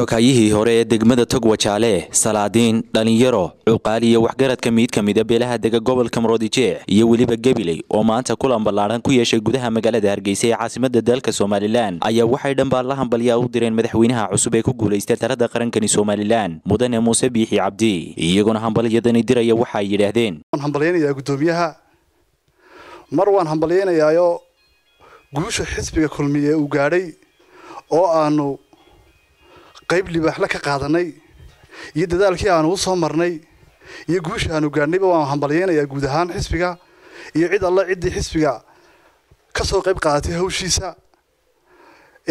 xokaayihii hore ee degmada togwa jaale salaadiin dhalinyaro cuqaal iyo waxgaradka miid ka mida beelaha dega gobolka maroodijeec iyo weliba gabiley oo maanta kulan ballaadhan ku yeeshay gudaha magaalada hargeysa ee caasimadda dalka somalilan ayaa waxay dhambaalla hambalyaa u direen madaxweynaha cusub ee ku guulaystay talada qarankani somalilan mudane muuse biixi cabdi iyaguna hambalyadani diraya waxaay yidhaahdeen guddoomiyaha mar waan hambalyaynayaayo guusha xisbiga kulmiye uu gaadhay oo aanu qayb libaaxla ka qaadanay iyo dadaalkii aanu u soo marnay iyo guusha aanu gaadhnayba waan hambalyeynayaa guud ahaan xisbiga iyo cid alle ciddii xisbiga ka soo qayb qaadatay hawshiisa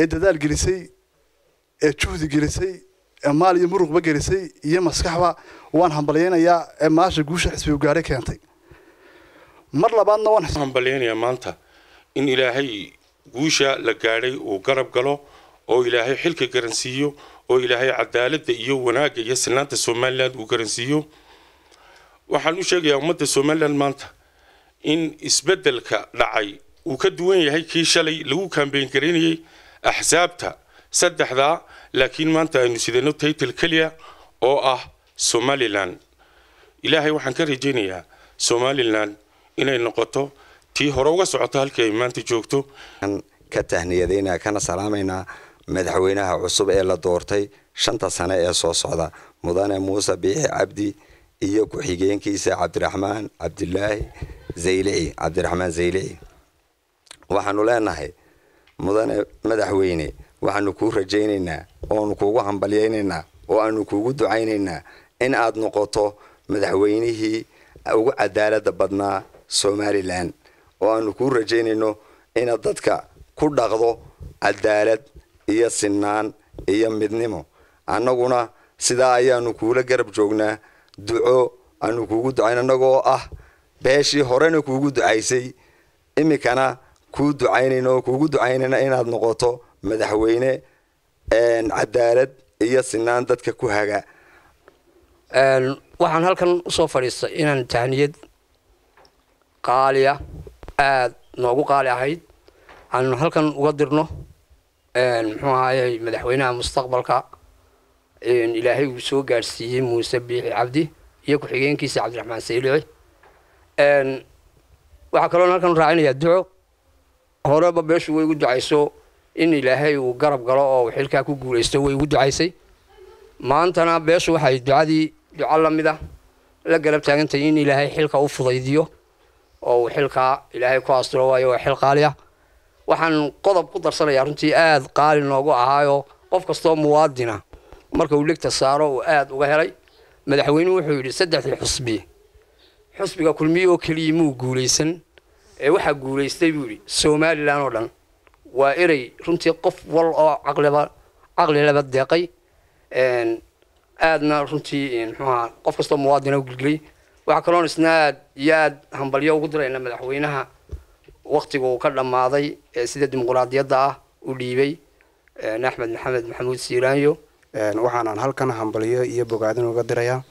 ee dadaal gelisay ee juhdi gelisay ee maal iyo muruqba gelisay iyo maskaxba waan hambalyeynayaa ee maasha guusha xisbigu gaadhay keentay mar labaadna waan hambalyeynayaa maanta in ilaahay guusha la gaadhay uu garab galo oo ilaahay xilka garansiiyo oo ilaahay cadaaladda iyo wanaagga iyo sinaanta somalilan uu garansiiyo waxaan u sheegayaa ummadda somalilan maanta in isbeddelka dhacay uu ka duwan yahay kii shalay lagu kambeyn axsaabta saddexdaa laakiin maanta aynu sidayno taytal keliya oo ah somalilan ilaahay waxaan ka rajaynayaa somalilan inay noqoto tii hore uga socoto halkii ay maanta joogto ka tahniyadeynaa kana salaamaynaa madaxweynaha cusub ee la doortay shanta sane ee soo socda mudane muuse biixi cabdi iyo ku-xigeenkiisa cabdiraxmaan cabdilaahi zaylici cabdiraxmaan zaylici waxaanu leenahay mudane madaxweyne waxaanu kuu rajaynaynaa oanu kuugu hambalyaynaynaa oo aanu kuugu ducaynaynaa in aad noqoto madaxweynihii ugu cadaaladda badnaa somalilan oo aanu kuu rajaynayno inaad dadka ku dhaqdo cadaalad iyo sinaan iyo midnimo annaguna sidaa ayaanu kuula garab joognaa duco aanu kuugu ducayn annagoo ah beeshii horena kuugu ducaysay iminkana kuu ducaynayna oo kuugu ducaynayna inaad noqoto madaxweyne cadaalad iyo sinaan dadka ku haga waxaan halkan usoo fadhiistay inaan tahniyad qaaliya aada noogu qaali ahayd aanu halkan uga dirno muxuu ahaayey madaxweynaha mustaqbalka ilaahay uu soo gaadhsiiyey muuse biixi cabdi iyo ku-xigeenkiisa cabdiraxmaan saylici waxaa kaloon halkan raacinayaa duco horeba beeshu way igu ducayso in ilaahay uu garab galo oo xilkaa ku guulaysto way igu ducaysay maantana beeshu waxay ducadii duco la mid ah la garab taagantahay in ilaahay xilka u fudaydiyo oo uu xilkaa ilaahay ku asturo waayo waa xil qaali ah waxaan qodob ku darsanayaa runtii aad qaali noogu ahaayoo qof kastoo muwaadina marka uu dhegta saaro uu aad uga helay madaxweynuhu wuxuu yidhi saddexdii xusbi xusbiga kulmiyo oo keliya muu guulaysan ee waxaa guulaystay buu yidhi somalilan oo dhan waa eray runtii qof wal oo caqliba caqli deeqay aadna runtii mxuaha qof kastoo muwaadina u gilgilay waxaa kaloon isna aad iyo aad hambalyo ugu dirayna madaxweynaha waktiga uu ka dhammaaday sida dimuqraadiyadda ah u dhiibay axmed maxamed maxamuud siiraanyo waxaanaan halkan hambalyo iyo bogaadin uga dirayaa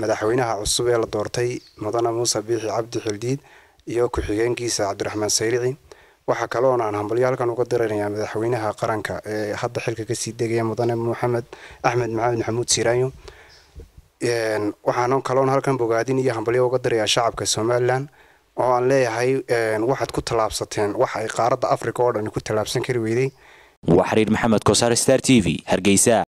madaxweynaha cusub ee la doortay mudane muuse biixi cabdi xildiid iyo ku-xigeenkiisa cabdiraxmaan sayrici waxaa kaloon aan hambalyo halkan uga diranayaa madaxweynaha qaranka ee hadda xilka kasii degaya mudane maxamed axmed maxamed maxamuud siiraanyo waxaana kaloon halkan bogaadin iyo hambalyo uga dirayaa shacabka somalilan oo aan leeyahay waxaad ku tallaabsateen wax ay qaaradda africa oo dhan ku tallaabsan kari weyday waa xiriir maxamed kosaar star t v hargeysa